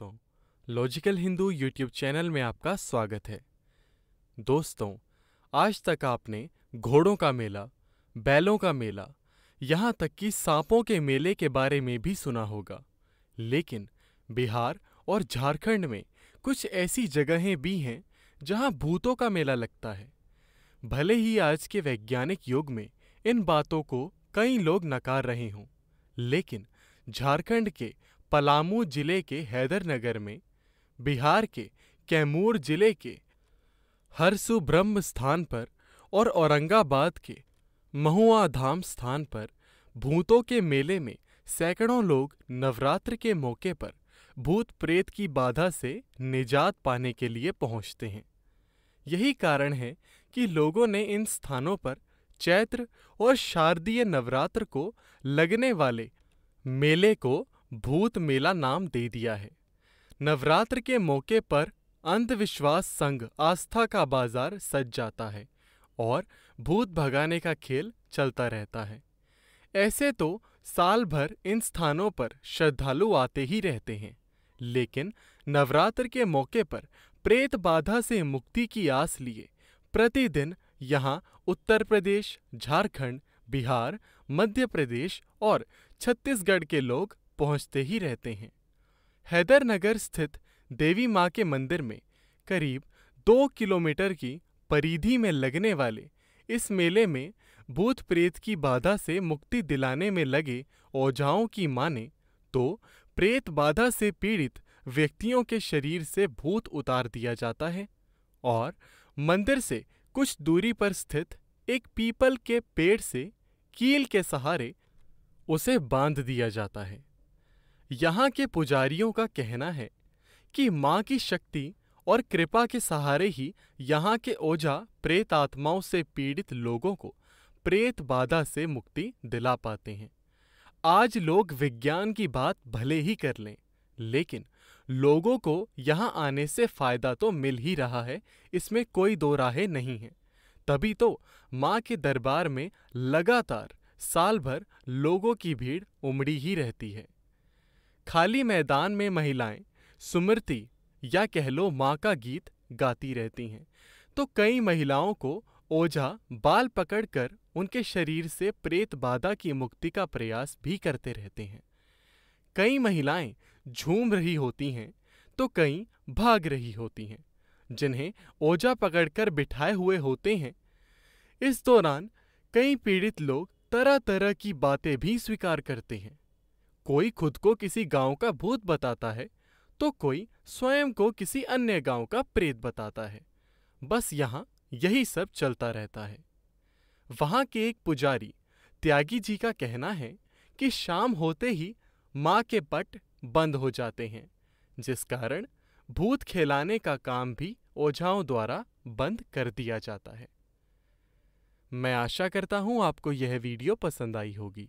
दोस्तों logical Hindu YouTube channel में आपका स्वागत है दोस्तों आज तक आपने घोड़ों का मेला बैलों का मेला यहाँ तक कि सांपों के मेले के बारे में भी सुना होगा लेकिन बिहार और झारखंड में कुछ ऐसी जगहें भी हैं जहाँ भूतों का मेला लगता है भले ही आज के वैज्ञानिक युग में इन बातों को कई लोग नकार रहे हों लेकिन झारखंड के पलामू जिले के हैदरनगर में, बिहार के कैमूर जिले के हरसुब्रह्म स्थान पर और औरंगाबाद के महुआधाम स्थान पर भूतों के मेले में सैकड़ों लोग नवरात्र के मौके पर भूत प्रेत की बाधा से निजात पाने के लिए पहुंचते हैं यही कारण है कि लोगों ने इन स्थानों पर चैत्र और शारदीय नवरात्र को लगने वाले मेले को भूत मेला नाम दे दिया है नवरात्र के मौके पर अंधविश्वास संग आस्था का बाजार सज जाता है और भूत भगाने का खेल चलता रहता है ऐसे तो साल भर इन स्थानों पर श्रद्धालु आते ही रहते हैं लेकिन नवरात्र के मौके पर प्रेत बाधा से मुक्ति की आस लिए प्रतिदिन यहाँ उत्तर प्रदेश झारखंड बिहार मध्य प्रदेश और छत्तीसगढ़ के लोग पहुंचते ही रहते हैं। हैदरनगर स्थित देवी माँ के मंदिर में करीब दो किलोमीटर की परिधि में लगने वाले इस मेले में भूत प्रेत की बाधा से मुक्ति दिलाने में लगे ओझाओं की माने तो प्रेत बाधा से पीड़ित व्यक्तियों के शरीर से भूत उतार दिया जाता है और मंदिर से कुछ दूरी पर स्थित एक पीपल के पेड़ से कील के सहारे उसे बांध दिया जाता है यहाँ के पुजारियों का कहना है कि माँ की शक्ति और कृपा के सहारे ही यहाँ के ओझा प्रेत आत्माओं से पीड़ित लोगों को प्रेत बाधा से मुक्ति दिला पाते हैं आज लोग विज्ञान की बात भले ही कर लें लेकिन लोगों को यहाँ आने से फायदा तो मिल ही रहा है इसमें कोई दो राहें नहीं हैं तभी तो माँ के दरबार में लगातार साल भर लोगों की भीड़ उमड़ी ही रहती है खाली मैदान में महिलाएं सुमृति या कह लो माँ का गीत गाती रहती हैं तो कई महिलाओं को ओझा बाल पकड़कर उनके शरीर से प्रेत बाधा की मुक्ति का प्रयास भी करते रहते हैं कई महिलाएं झूम रही होती हैं तो कई भाग रही होती हैं जिन्हें ओझा पकड़कर बिठाए हुए होते हैं इस दौरान कई पीड़ित लोग तरह तरह की बातें भी स्वीकार करते हैं कोई खुद को किसी गाँव का भूत बताता है तो कोई स्वयं को किसी अन्य गांव का प्रेत बताता है बस यहाँ यही सब चलता रहता है वहाँ के एक पुजारी त्यागी जी का कहना है कि शाम होते ही माँ के पट बंद हो जाते हैं जिस कारण भूत खेलाने का काम भी ओझाओं द्वारा बंद कर दिया जाता है मैं आशा करता हूँ आपको यह वीडियो पसंद आई होगी